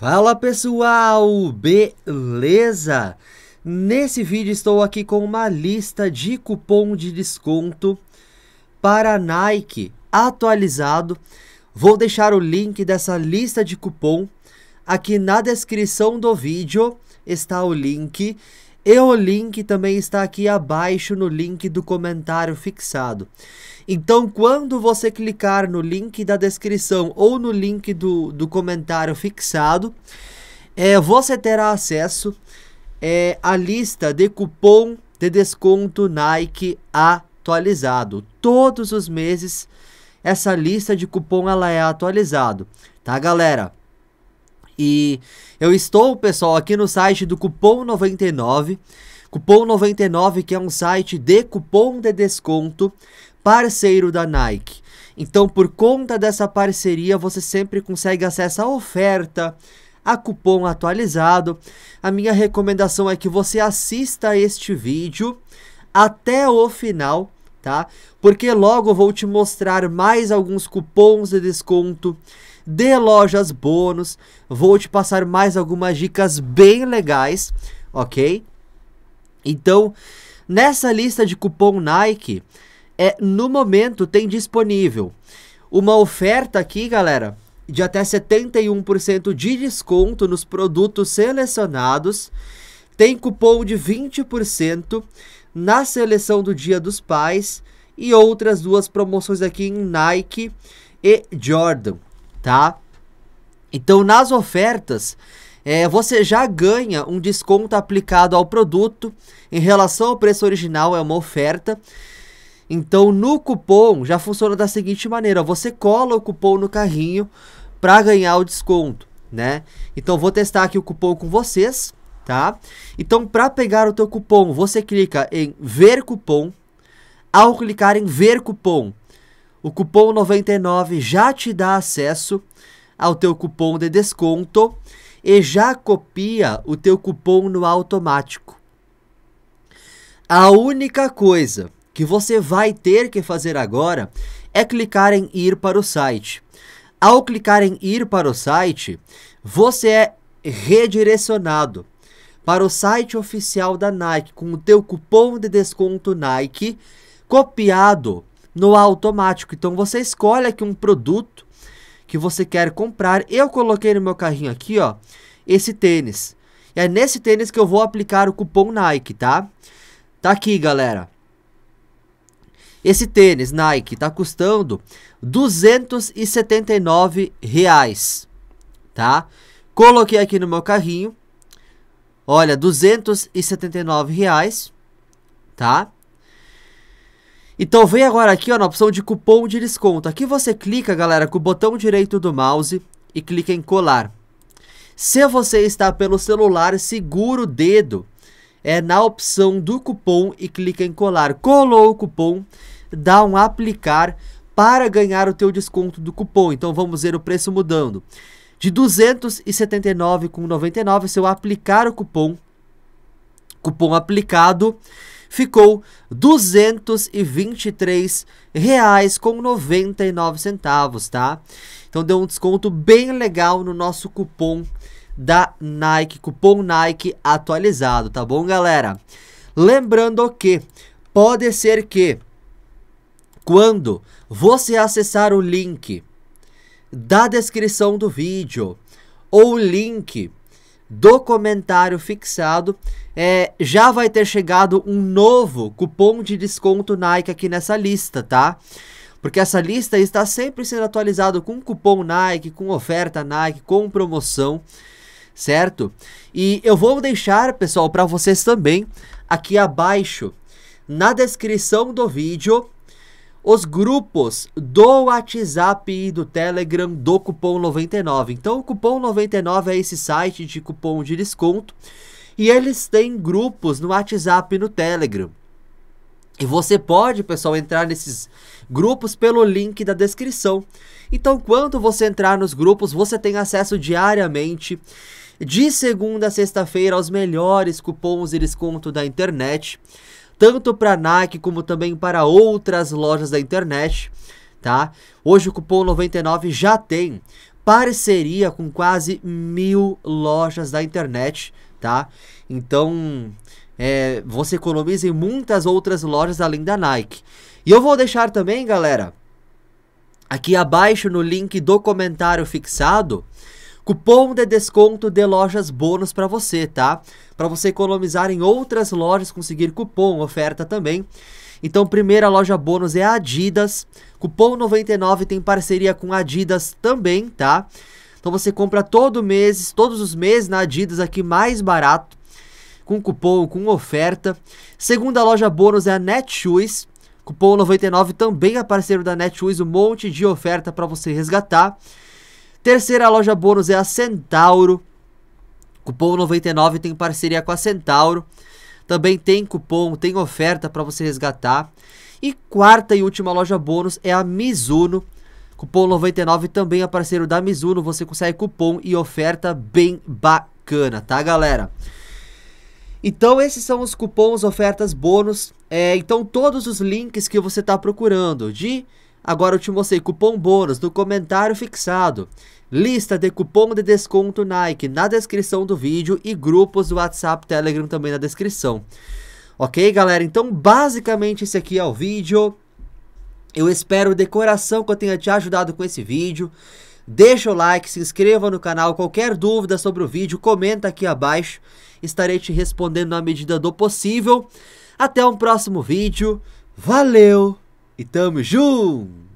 Fala pessoal, beleza? Nesse vídeo estou aqui com uma lista de cupom de desconto para Nike atualizado. Vou deixar o link dessa lista de cupom aqui na descrição do vídeo, está o link e o link também está aqui abaixo no link do comentário fixado. Então, quando você clicar no link da descrição ou no link do, do comentário fixado, é, você terá acesso é, à lista de cupom de desconto Nike atualizado. Todos os meses, essa lista de cupom ela é atualizada, tá, galera? E eu estou, pessoal, aqui no site do Cupom 99. Cupom 99, que é um site de cupom de desconto, parceiro da Nike. Então, por conta dessa parceria, você sempre consegue acesso à oferta, a cupom atualizado. A minha recomendação é que você assista este vídeo até o final, tá? Porque logo eu vou te mostrar mais alguns cupons de desconto de lojas bônus. Vou te passar mais algumas dicas bem legais, ok? Então, nessa lista de cupom Nike, é no momento tem disponível uma oferta aqui, galera, de até 71% de desconto nos produtos selecionados. Tem cupom de 20% na seleção do Dia dos Pais e outras duas promoções aqui em Nike e Jordan tá? Então, nas ofertas, é, você já ganha um desconto aplicado ao produto em relação ao preço original, é uma oferta. Então, no cupom já funciona da seguinte maneira: você cola o cupom no carrinho para ganhar o desconto, né? Então, vou testar aqui o cupom com vocês, tá? Então, para pegar o teu cupom, você clica em ver cupom. Ao clicar em ver cupom, o cupom 99 já te dá acesso ao teu cupom de desconto e já copia o teu cupom no automático. A única coisa que você vai ter que fazer agora é clicar em ir para o site. Ao clicar em ir para o site, você é redirecionado para o site oficial da Nike com o teu cupom de desconto Nike copiado no automático. Então você escolhe aqui um produto que você quer comprar. Eu coloquei no meu carrinho aqui, ó, esse tênis. E é nesse tênis que eu vou aplicar o cupom Nike, tá? Tá aqui, galera. Esse tênis Nike tá custando 279 reais, tá? Coloquei aqui no meu carrinho. Olha, 279 reais, tá? Então vem agora aqui ó, na opção de cupom de desconto. Aqui você clica, galera, com o botão direito do mouse e clica em colar. Se você está pelo celular, segura o dedo é na opção do cupom e clica em colar. Colou o cupom, dá um aplicar para ganhar o teu desconto do cupom. Então vamos ver o preço mudando. De 279,99, se eu aplicar o cupom, cupom aplicado, ficou R$ 223,99, tá? Então deu um desconto bem legal no nosso cupom da Nike, cupom Nike atualizado, tá bom, galera? Lembrando que pode ser que quando você acessar o link da descrição do vídeo ou o link do comentário fixado, é, já vai ter chegado um novo cupom de desconto Nike aqui nessa lista, tá? Porque essa lista está sempre sendo atualizada com cupom Nike, com oferta Nike, com promoção, certo? E eu vou deixar, pessoal, para vocês também aqui abaixo na descrição do vídeo os grupos do WhatsApp e do Telegram do Cupom 99. Então, o Cupom 99 é esse site de cupom de desconto e eles têm grupos no WhatsApp e no Telegram. E você pode, pessoal, entrar nesses grupos pelo link da descrição. Então, quando você entrar nos grupos, você tem acesso diariamente, de segunda a sexta-feira, aos melhores cupons e desconto da internet tanto para a Nike como também para outras lojas da internet, tá? Hoje o cupom 99 já tem parceria com quase mil lojas da internet, tá? Então é, você economiza em muitas outras lojas além da Nike. E eu vou deixar também, galera, aqui abaixo no link do comentário fixado, Cupom de desconto de lojas bônus para você, tá? Para você economizar em outras lojas, conseguir cupom, oferta também. Então, primeira loja bônus é a Adidas. Cupom 99 tem parceria com a Adidas também, tá? Então você compra todo mês, todos os meses na Adidas aqui mais barato, com cupom, com oferta. Segunda loja bônus é a Netshoes. Cupom 99 também é parceiro da Netshoes, um monte de oferta para você resgatar. Terceira loja bônus é a Centauro. Cupom 99 tem parceria com a Centauro. Também tem cupom, tem oferta para você resgatar. E quarta e última loja bônus é a Mizuno. Cupom 99 também é parceiro da Mizuno. Você consegue cupom e oferta bem bacana, tá, galera? Então esses são os cupons, ofertas, bônus. É, então todos os links que você está procurando de Agora eu te mostrei cupom bônus no comentário fixado, lista de cupom de desconto Nike na descrição do vídeo e grupos do WhatsApp, Telegram também na descrição. Ok, galera? Então, basicamente, esse aqui é o vídeo. Eu espero de coração que eu tenha te ajudado com esse vídeo. Deixa o like, se inscreva no canal. Qualquer dúvida sobre o vídeo, comenta aqui abaixo. Estarei te respondendo na medida do possível. Até um próximo vídeo. Valeu! E tamo junto!